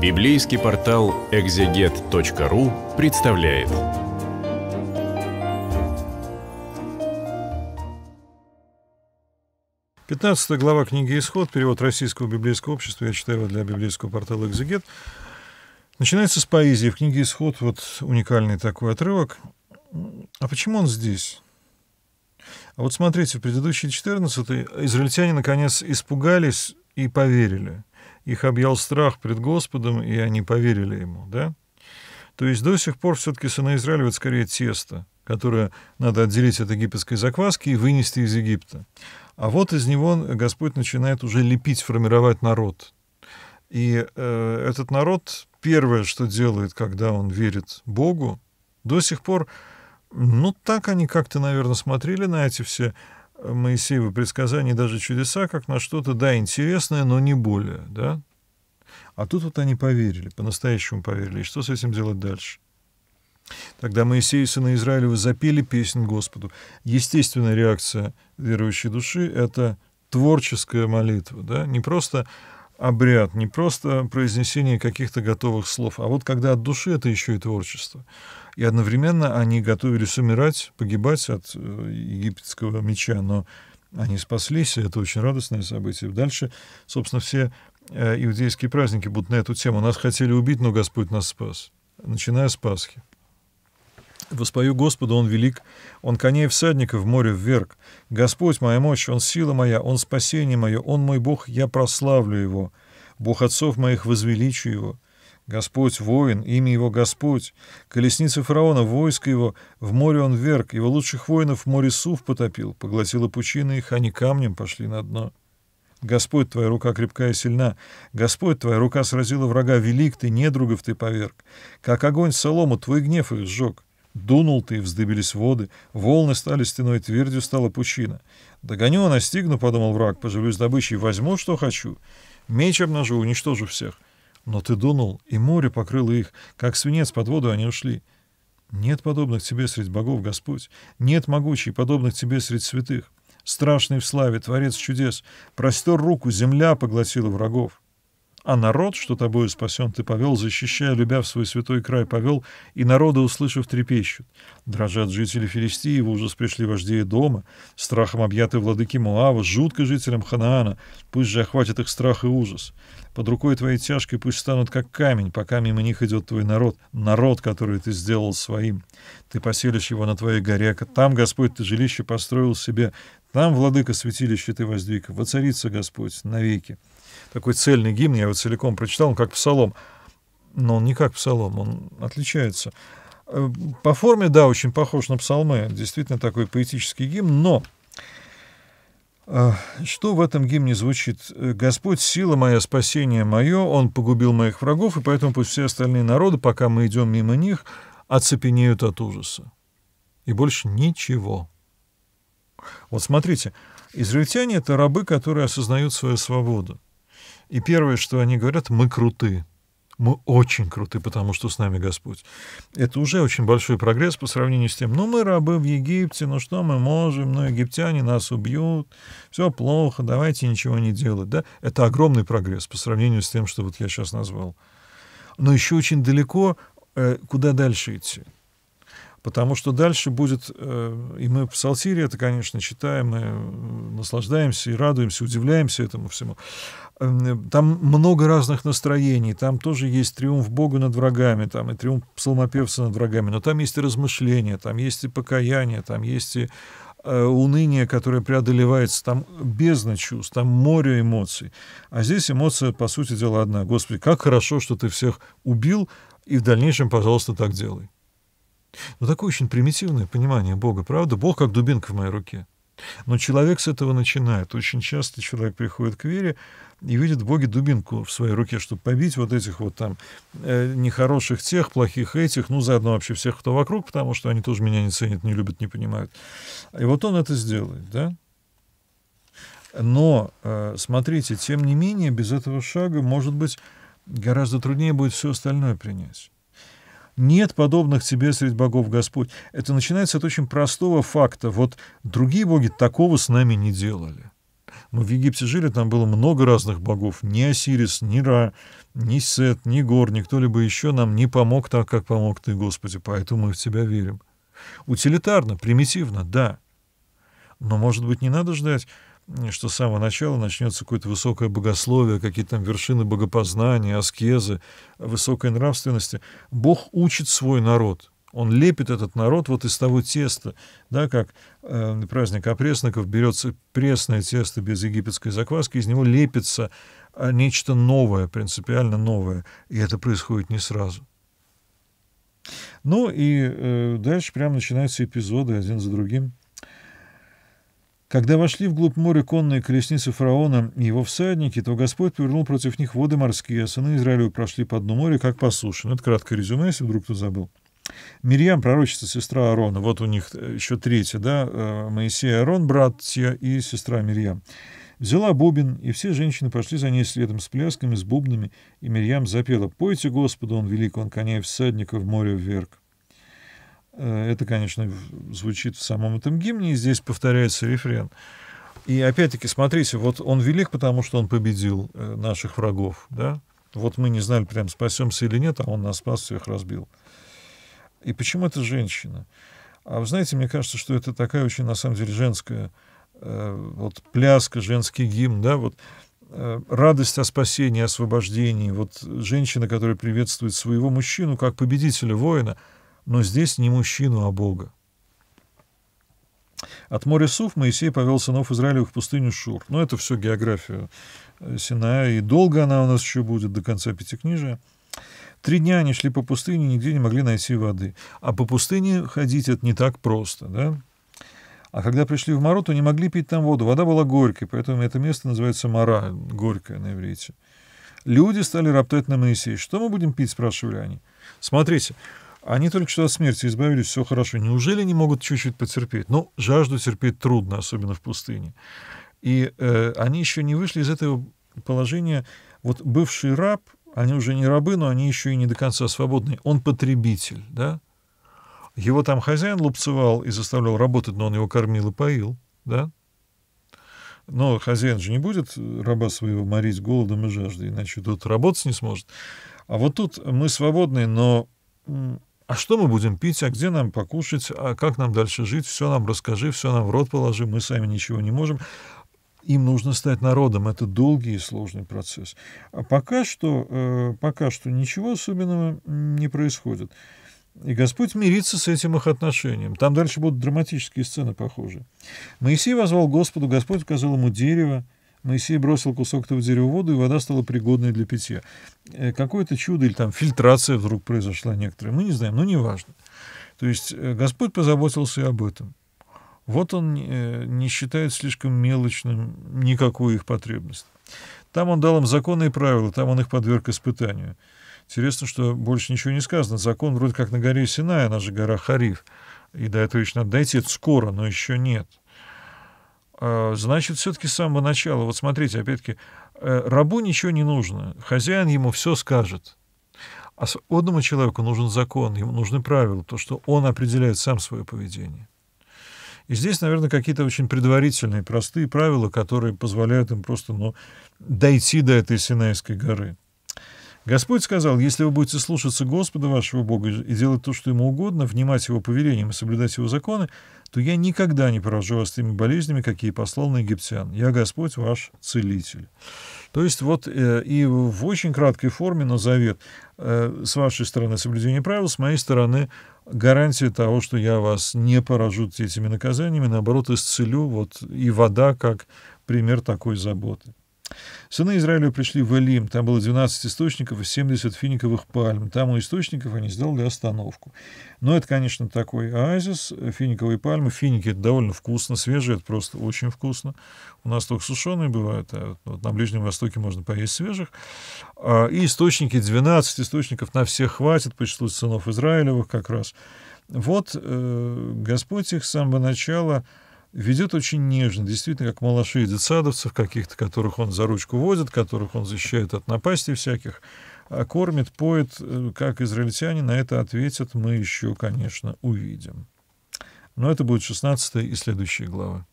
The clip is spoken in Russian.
Библейский портал экзегет.ру представляет. Пятнадцатая глава книги «Исход», перевод Российского библейского общества, я читаю его для библейского портала «Экзегет». Начинается с поэзии. В книге «Исход» вот уникальный такой отрывок. А почему он здесь? А вот смотрите, в предыдущей 14 израильтяне, наконец, испугались и поверили – их объял страх пред Господом, и они поверили ему, да? То есть до сих пор все-таки сына Израиля вот скорее тесто, которое надо отделить от египетской закваски и вынести из Египта. А вот из него Господь начинает уже лепить, формировать народ. И э, этот народ первое, что делает, когда он верит Богу, до сих пор, ну так они как-то, наверное, смотрели на эти все Моисеевы предсказания, даже чудеса, как на что-то, да, интересное, но не более, да? А тут вот они поверили, по-настоящему поверили. И что с этим делать дальше? Тогда Моисей и сына Израилева запели песнь Господу. Естественная реакция верующей души — это творческая молитва, да, не просто обряд, не просто произнесение каких-то готовых слов, а вот когда от души это еще и творчество. И одновременно они готовились умирать, погибать от э, египетского меча, но они спаслись, и это очень радостное событие. Дальше, собственно, все э, иудейские праздники будут на эту тему. Нас хотели убить, но Господь нас спас, начиная с Пасхи. Воспою Господу, Он велик, Он коней всадников в море вверг. Господь моя мощь, Он сила моя, Он спасение мое, Он мой Бог, я прославлю Его. Бог отцов моих возвеличу Его. Господь воин, имя Его Господь. Колесница фараона, войско Его, в море Он вверг, Его лучших воинов в море Сув потопил, поглотила пучины их, они камнем пошли на дно. Господь, твоя рука крепкая и сильна. Господь, твоя рука сразила врага, велик ты, недругов ты поверг. Как огонь солому, твой гнев их сжег. Дунул ты, вздыбились воды, волны стали стеной твердью, стала пучина. Догоню, а настигну, подумал враг, поживлюсь добычей, возьму, что хочу. Меч обнажу, уничтожу всех. Но ты дунул, и море покрыло их, как свинец под воду они ушли. Нет подобных тебе среди богов, Господь, нет могучий, подобных тебе среди святых. Страшный в славе, творец чудес, простер руку, земля поглотила врагов а народ, что тобою спасен, ты повел, защищая, любя в свой святой край, повел, и народы услышав, трепещут. Дрожат жители Филистии, в ужас пришли вожди дома, страхом объяты владыки Моава, жутко жителям Ханаана, пусть же охватит их страх и ужас. Под рукой твоей тяжкой пусть станут как камень, пока мимо них идет твой народ, народ, который ты сделал своим. Ты поселишь его на твоей горе, там, Господь, ты жилище построил себе, там, владыка, святилище ты воздвиг, воцарится Господь навеки такой цельный гимн, я его целиком прочитал, он как псалом. Но он не как псалом, он отличается. Э, по форме, да, очень похож на псалмы, действительно такой поэтический гимн, но э, что в этом гимне звучит? Э, «Господь, сила моя, спасение мое, Он погубил моих врагов, и поэтому пусть все остальные народы, пока мы идем мимо них, оцепенеют от ужаса». И больше ничего. Вот смотрите, израильтяне — это рабы, которые осознают свою свободу. И первое, что они говорят, мы круты. Мы очень круты, потому что с нами Господь. Это уже очень большой прогресс по сравнению с тем, ну мы рабы в Египте, ну что мы можем, ну египтяне нас убьют, все плохо, давайте ничего не делать. Да? Это огромный прогресс по сравнению с тем, что вот я сейчас назвал. Но еще очень далеко, э, куда дальше идти. Потому что дальше будет, э, и мы в Псалтире это, конечно, читаем, мы наслаждаемся, и радуемся, удивляемся этому всему. Эм, там много разных настроений, там тоже есть триумф Бога над врагами, там и триумф псалмопевца над врагами, но там есть и размышления, там есть и покаяние, там есть и э, уныние, которое преодолевается, там бездна чувств, там море эмоций. А здесь эмоция, по сути дела, одна. Господи, как хорошо, что ты всех убил, и в дальнейшем, пожалуйста, так делай. Но ну, такое очень примитивное понимание Бога, правда? Бог как дубинка в моей руке. Но человек с этого начинает. Очень часто человек приходит к вере и видит Боге дубинку в своей руке, чтобы побить вот этих вот там э, нехороших тех, плохих этих, ну, заодно вообще всех, кто вокруг, потому что они тоже меня не ценят, не любят, не понимают. И вот он это сделает, да? Но, э, смотрите, тем не менее, без этого шага, может быть, гораздо труднее будет все остальное принять. Нет подобных тебе среди богов, Господь. Это начинается от очень простого факта. Вот другие боги такого с нами не делали. Мы в Египте жили, там было много разных богов. Ни Осирис, ни Ра, ни Сет, ни Гор, ни кто-либо еще нам не помог так, как помог Ты, Господи, поэтому мы в Тебя верим. Утилитарно, примитивно, да. Но, может быть, не надо ждать что с самого начала начнется какое-то высокое богословие, какие-то там вершины богопознания, аскезы, высокой нравственности. Бог учит свой народ. Он лепит этот народ вот из того теста, да, как э, праздник опресноков берется пресное тесто без египетской закваски, из него лепится а, нечто новое, принципиально новое, и это происходит не сразу. Ну и э, дальше прямо начинаются эпизоды один за другим. Когда вошли вглубь моря конные колесницы фараона и его всадники, то Господь повернул против них воды морские, а сыны Израилю прошли по дну моря, как по суше. Ну, это краткое резюме, если вдруг кто забыл. Мирьям, пророчица, сестра Аарона. Вот у них э, еще третья, да, э, Моисей Аарон, братья и сестра Мирьям. Взяла бубен, и все женщины пошли за ней следом с плясками, с бубнами, и Мирьям запела «Пойте Господу, он велик, он коней всадников море вверх». Э, это, конечно, звучит в самом этом гимне, и здесь повторяется рефрен. И опять-таки, смотрите, вот он велик, потому что он победил э, наших врагов, да? Вот мы не знали, прям спасемся или нет, а он нас спас, всех разбил. И почему это женщина? А вы знаете, мне кажется, что это такая очень, на самом деле, женская э, вот пляска, женский гимн, да, вот радость о спасении, освобождении. Вот женщина, которая приветствует своего мужчину как победителя, воина — но здесь не мужчину, а Бога. От моря Суф Моисей повел сынов Израиля в пустыню Шур. Но это все география э, Синая, и долго она у нас еще будет, до конца Пятикнижия. Три дня они шли по пустыне, нигде не могли найти воды. А по пустыне ходить это не так просто, да? А когда пришли в Мару, то не могли пить там воду. Вода была горькой, поэтому это место называется Мара, горькая на иврите. Люди стали роптать на Моисея. «Что мы будем пить?» — спрашивали они. Смотрите, они только что от смерти избавились, все хорошо. Неужели не могут чуть-чуть потерпеть? Ну, жажду терпеть трудно, особенно в пустыне. И э, они еще не вышли из этого положения. Вот бывший раб, они уже не рабы, но они еще и не до конца свободны. Он потребитель, да? Его там хозяин лупцевал и заставлял работать, но он его кормил и поил, да? Но хозяин же не будет э, раба своего морить голодом и жаждой, иначе тут работать не сможет. А вот тут мы свободны, но а что мы будем пить, а где нам покушать, а как нам дальше жить, все нам расскажи, все нам в рот положи, мы сами ничего не можем. Им нужно стать народом, это долгий и сложный процесс. А пока что, э, пока что ничего особенного не происходит. И Господь мирится с этим их отношением. Там дальше будут драматические сцены похожие. Моисей возвал Господу, Господь указал ему дерево, Моисей бросил кусок этого дерева в воду, и вода стала пригодной для питья. Э, какое-то чудо или там фильтрация вдруг произошла некоторая, мы не знаем, но неважно. То есть э, Господь позаботился и об этом. Вот он э, не считает слишком мелочным никакую их потребность. Там он дал им законы и правила, там он их подверг испытанию. Интересно, что больше ничего не сказано. Закон вроде как на горе Синай, она же гора Хариф. И до этого еще надо дойти, это скоро, но еще нет. А, значит, все-таки с самого начала, вот смотрите, опять-таки, э, рабу ничего не нужно, хозяин ему все скажет. А одному человеку нужен закон, ему нужны правила, то, что он определяет сам свое поведение. И здесь, наверное, какие-то очень предварительные, простые правила, которые позволяют им просто ну, дойти до этой Синайской горы. Господь сказал, если вы будете слушаться Господа вашего Бога и делать то, что ему угодно, внимать его повелениям и соблюдать его законы, то я никогда не поражу вас теми болезнями, какие послал на египтян. Я Господь ваш целитель. То есть вот э, и в очень краткой форме, но завет э, с вашей стороны соблюдение правил, с моей стороны гарантия того, что я вас не поражу этими наказаниями, наоборот, исцелю, вот и вода как пример такой заботы. Сыны Израилю пришли в Элим, там было 12 источников и 70 финиковых пальм. Там у источников они сделали остановку. Но это, конечно, такой оазис, финиковые пальмы. Финики — это довольно вкусно, свежие, это просто очень вкусно. У нас только сушеные бывают, а вот на Ближнем Востоке можно поесть свежих. А, и источники, 12 источников на всех хватит, по числу сынов Израилевых как раз. Вот э, Господь их с самого начала ведет очень нежно, действительно, как малышей детсадовцев каких-то, которых он за ручку водит, которых он защищает от напасти всяких, а кормит, поет, э, как израильтяне на это ответят, мы еще, конечно, увидим. Но это будет 16 и следующие главы.